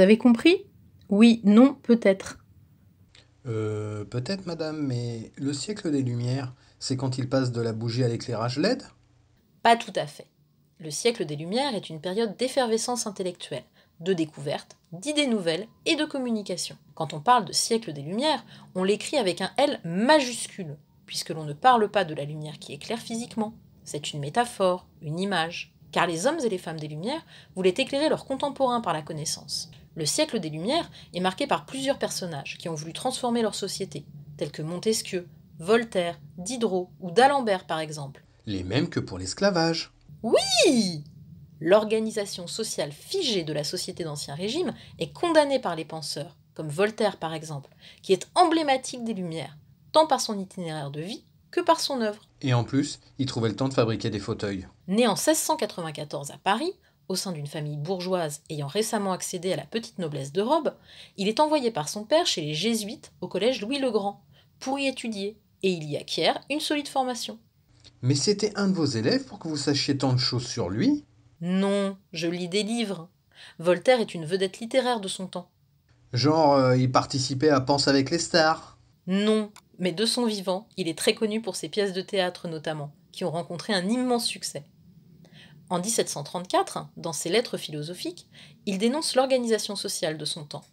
avez compris Oui, non, peut-être. Euh, peut-être, madame, mais le siècle des Lumières, c'est quand il passe de la bougie à l'éclairage LED Pas tout à fait. Le siècle des Lumières est une période d'effervescence intellectuelle, de découvertes, d'idées nouvelles et de communication. Quand on parle de siècle des Lumières, on l'écrit avec un L majuscule, puisque l'on ne parle pas de la lumière qui éclaire physiquement. C'est une métaphore, une image. Car les hommes et les femmes des Lumières voulaient éclairer leurs contemporains par la connaissance. Le siècle des Lumières est marqué par plusieurs personnages qui ont voulu transformer leur société, tels que Montesquieu, Voltaire, Diderot ou d'Alembert par exemple. Les mêmes que pour l'esclavage. Oui L'organisation sociale figée de la société d'Ancien Régime est condamnée par les penseurs, comme Voltaire par exemple, qui est emblématique des Lumières, tant par son itinéraire de vie que par son œuvre. Et en plus, il trouvait le temps de fabriquer des fauteuils. Né en 1694 à Paris, au sein d'une famille bourgeoise ayant récemment accédé à la petite noblesse de robe, il est envoyé par son père chez les jésuites au collège Louis le Grand pour y étudier, et il y acquiert une solide formation. Mais c'était un de vos élèves pour que vous sachiez tant de choses sur lui Non, je lis des livres. Voltaire est une vedette littéraire de son temps. Genre, euh, il participait à Pense avec les stars Non, mais de son vivant, il est très connu pour ses pièces de théâtre notamment, qui ont rencontré un immense succès. En 1734, dans ses lettres philosophiques, il dénonce l'organisation sociale de son temps.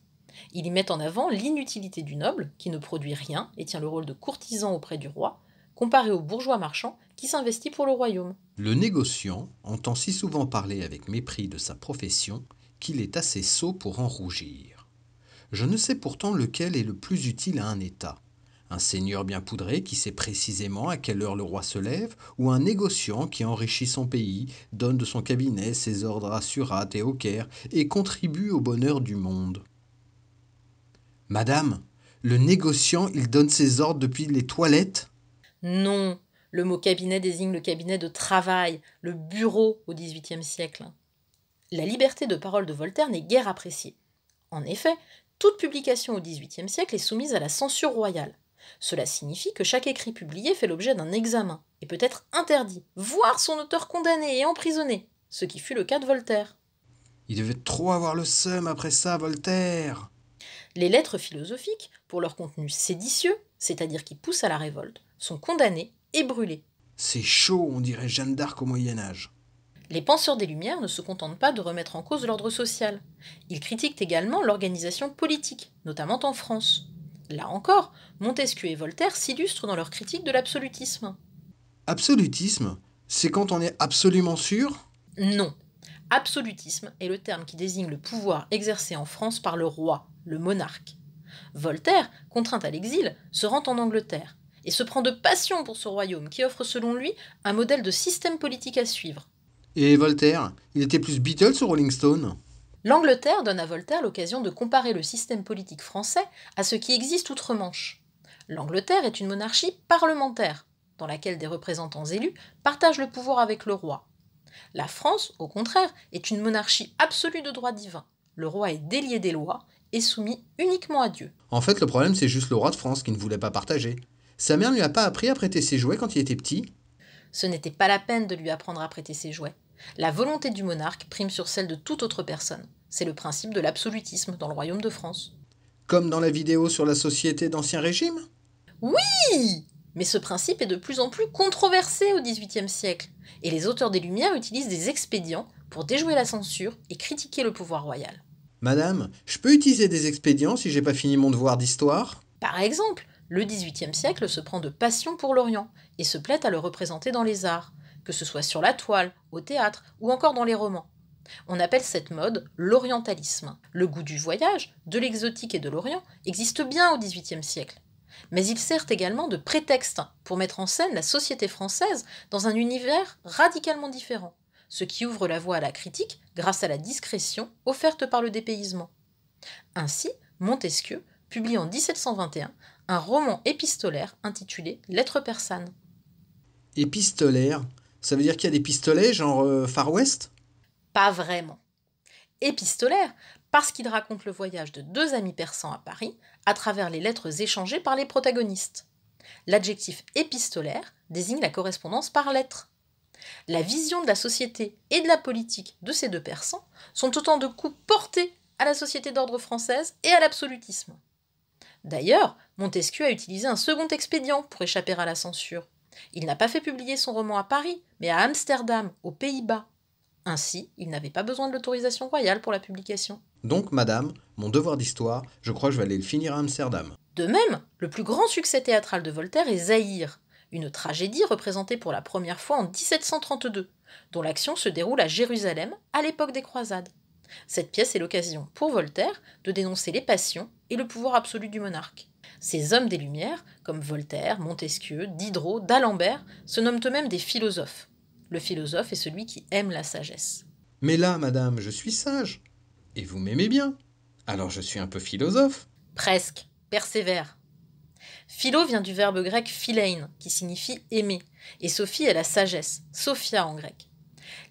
Il y met en avant l'inutilité du noble, qui ne produit rien et tient le rôle de courtisan auprès du roi, comparé au bourgeois marchand qui s'investit pour le royaume. Le négociant entend si souvent parler avec mépris de sa profession qu'il est assez sot pour en rougir. Je ne sais pourtant lequel est le plus utile à un État, un seigneur bien poudré qui sait précisément à quelle heure le roi se lève, ou un négociant qui enrichit son pays, donne de son cabinet ses ordres à Surat et au Caire, et contribue au bonheur du monde. Madame, le négociant, il donne ses ordres depuis les toilettes Non, le mot cabinet désigne le cabinet de travail, le bureau au XVIIIe siècle. La liberté de parole de Voltaire n'est guère appréciée. En effet, toute publication au XVIIIe siècle est soumise à la censure royale. Cela signifie que chaque écrit publié fait l'objet d'un examen, et peut être interdit, voire son auteur condamné et emprisonné, ce qui fut le cas de Voltaire. Il devait trop avoir le seum après ça, Voltaire Les lettres philosophiques, pour leur contenu séditieux, c'est-à-dire qui pousse à la révolte, sont condamnées et brûlées. C'est chaud, on dirait Jeanne d'Arc au Moyen Âge. Les penseurs des Lumières ne se contentent pas de remettre en cause l'ordre social. Ils critiquent également l'organisation politique, notamment en France, Là encore, Montesquieu et Voltaire s'illustrent dans leur critique de l'absolutisme. Absolutisme, c'est quand on est absolument sûr Non. Absolutisme est le terme qui désigne le pouvoir exercé en France par le roi, le monarque. Voltaire, contraint à l'exil, se rend en Angleterre et se prend de passion pour ce royaume qui offre selon lui un modèle de système politique à suivre. Et Voltaire, il était plus Beatles ou Rolling Stone L'Angleterre donne à Voltaire l'occasion de comparer le système politique français à ce qui existe outre-Manche. L'Angleterre est une monarchie parlementaire, dans laquelle des représentants élus partagent le pouvoir avec le roi. La France, au contraire, est une monarchie absolue de droit divin. Le roi est délié des lois et soumis uniquement à Dieu. En fait, le problème, c'est juste le roi de France qui ne voulait pas partager. Sa mère ne lui a pas appris à prêter ses jouets quand il était petit. Ce n'était pas la peine de lui apprendre à prêter ses jouets. La volonté du monarque prime sur celle de toute autre personne. C'est le principe de l'absolutisme dans le royaume de France. Comme dans la vidéo sur la société d'Ancien Régime Oui Mais ce principe est de plus en plus controversé au XVIIIe siècle, et les auteurs des Lumières utilisent des expédients pour déjouer la censure et critiquer le pouvoir royal. Madame, je peux utiliser des expédients si j'ai pas fini mon devoir d'histoire Par exemple, le XVIIIe siècle se prend de passion pour l'Orient et se plaît à le représenter dans les arts, que ce soit sur la toile, au théâtre ou encore dans les romans. On appelle cette mode l'orientalisme. Le goût du voyage, de l'exotique et de l'Orient existe bien au XVIIIe siècle. Mais il sert également de prétexte pour mettre en scène la société française dans un univers radicalement différent, ce qui ouvre la voie à la critique grâce à la discrétion offerte par le dépaysement. Ainsi, Montesquieu publie en 1721 un roman épistolaire intitulé Lettres persanes. Épistolaire ça veut dire qu'il y a des pistolets, genre euh, Far West Pas vraiment. Épistolaire, parce qu'il raconte le voyage de deux amis persans à Paris à travers les lettres échangées par les protagonistes. L'adjectif épistolaire désigne la correspondance par lettres. La vision de la société et de la politique de ces deux persans sont autant de coups portés à la société d'ordre française et à l'absolutisme. D'ailleurs, Montesquieu a utilisé un second expédient pour échapper à la censure. Il n'a pas fait publier son roman à Paris, mais à Amsterdam, aux Pays-Bas. Ainsi, il n'avait pas besoin de l'autorisation royale pour la publication. Donc, madame, mon devoir d'histoire, je crois que je vais aller le finir à Amsterdam. De même, le plus grand succès théâtral de Voltaire est Zahir, une tragédie représentée pour la première fois en 1732, dont l'action se déroule à Jérusalem à l'époque des croisades. Cette pièce est l'occasion pour Voltaire de dénoncer les passions et le pouvoir absolu du monarque. Ces hommes des Lumières, comme Voltaire, Montesquieu, Diderot, d'Alembert, se nomment eux-mêmes des philosophes. Le philosophe est celui qui aime la sagesse. Mais là, madame, je suis sage. Et vous m'aimez bien. Alors je suis un peu philosophe. Presque. Persévère. Philo vient du verbe grec philein, qui signifie aimer, et Sophie est la sagesse, Sophia en grec.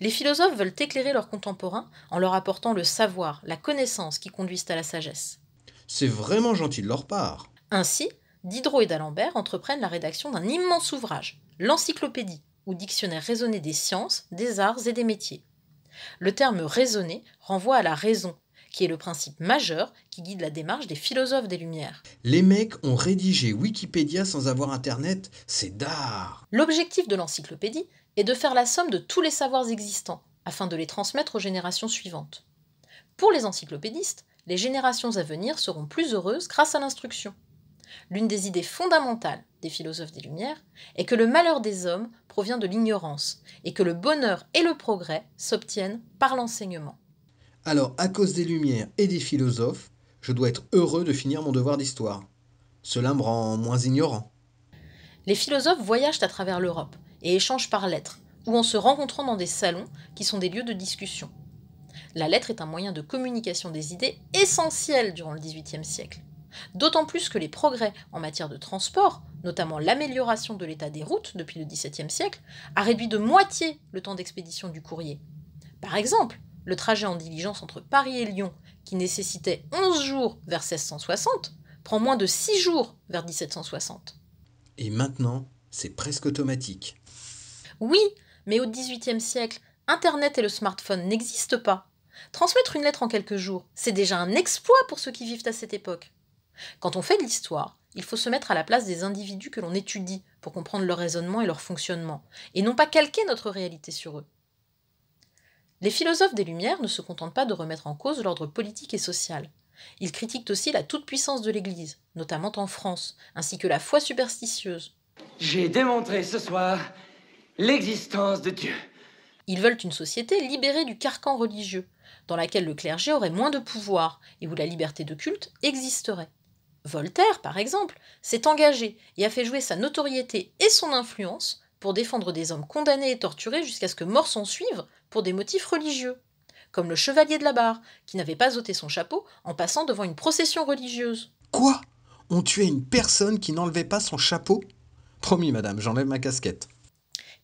Les philosophes veulent éclairer leurs contemporains en leur apportant le savoir, la connaissance qui conduisent à la sagesse. C'est vraiment gentil de leur part. Ainsi, Diderot et d'Alembert entreprennent la rédaction d'un immense ouvrage, l'Encyclopédie, ou dictionnaire raisonné des sciences, des arts et des métiers. Le terme raisonné renvoie à la raison, qui est le principe majeur qui guide la démarche des philosophes des Lumières. Les mecs ont rédigé Wikipédia sans avoir Internet, c'est d'art L'objectif de l'encyclopédie et de faire la somme de tous les savoirs existants, afin de les transmettre aux générations suivantes. Pour les encyclopédistes, les générations à venir seront plus heureuses grâce à l'instruction. L'une des idées fondamentales des philosophes des Lumières est que le malheur des hommes provient de l'ignorance et que le bonheur et le progrès s'obtiennent par l'enseignement. Alors, à cause des Lumières et des philosophes, je dois être heureux de finir mon devoir d'histoire. Cela me rend moins ignorant. Les philosophes voyagent à travers l'Europe et échangent par lettres, ou en se rencontrant dans des salons qui sont des lieux de discussion. La lettre est un moyen de communication des idées essentiel durant le XVIIIe siècle. D'autant plus que les progrès en matière de transport, notamment l'amélioration de l'état des routes depuis le XVIIe siècle, a réduit de moitié le temps d'expédition du courrier. Par exemple, le trajet en diligence entre Paris et Lyon, qui nécessitait 11 jours vers 1660, prend moins de 6 jours vers 1760. Et maintenant, c'est presque automatique. Oui, mais au XVIIIe siècle, Internet et le smartphone n'existent pas. Transmettre une lettre en quelques jours, c'est déjà un exploit pour ceux qui vivent à cette époque. Quand on fait de l'histoire, il faut se mettre à la place des individus que l'on étudie pour comprendre leur raisonnement et leur fonctionnement, et non pas calquer notre réalité sur eux. Les philosophes des Lumières ne se contentent pas de remettre en cause l'ordre politique et social. Ils critiquent aussi la toute-puissance de l'Église, notamment en France, ainsi que la foi superstitieuse, j'ai démontré ce soir l'existence de Dieu. Ils veulent une société libérée du carcan religieux, dans laquelle le clergé aurait moins de pouvoir et où la liberté de culte existerait. Voltaire, par exemple, s'est engagé et a fait jouer sa notoriété et son influence pour défendre des hommes condamnés et torturés jusqu'à ce que mort s'en suive pour des motifs religieux, comme le chevalier de la barre, qui n'avait pas ôté son chapeau en passant devant une procession religieuse. Quoi On tuait une personne qui n'enlevait pas son chapeau Promis, madame, j'enlève ma casquette.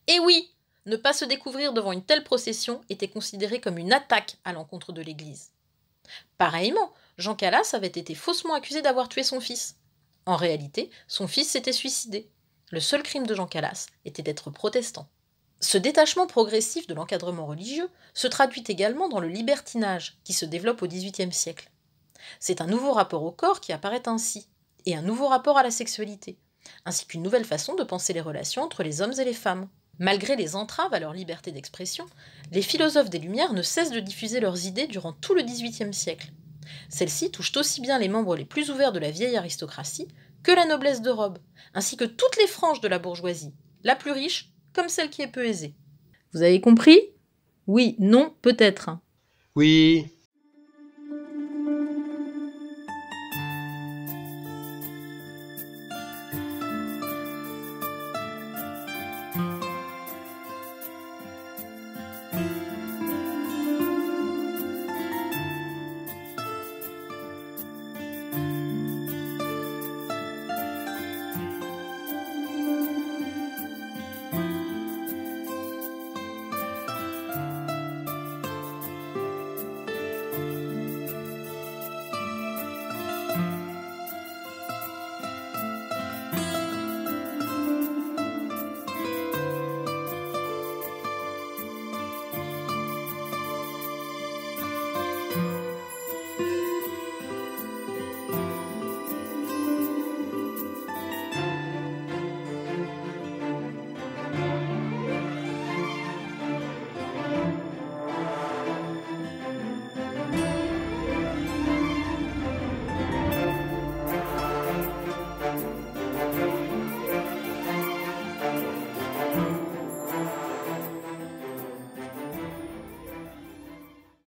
Eh oui Ne pas se découvrir devant une telle procession était considéré comme une attaque à l'encontre de l'Église. Pareillement, Jean Calas avait été faussement accusé d'avoir tué son fils. En réalité, son fils s'était suicidé. Le seul crime de Jean Calas était d'être protestant. Ce détachement progressif de l'encadrement religieux se traduit également dans le libertinage qui se développe au XVIIIe siècle. C'est un nouveau rapport au corps qui apparaît ainsi, et un nouveau rapport à la sexualité, ainsi qu'une nouvelle façon de penser les relations entre les hommes et les femmes. Malgré les entraves à leur liberté d'expression, les philosophes des Lumières ne cessent de diffuser leurs idées durant tout le XVIIIe siècle. Celles-ci touchent aussi bien les membres les plus ouverts de la vieille aristocratie que la noblesse de robe, ainsi que toutes les franges de la bourgeoisie, la plus riche comme celle qui est peu aisée. Vous avez compris Oui, non, peut-être. Oui,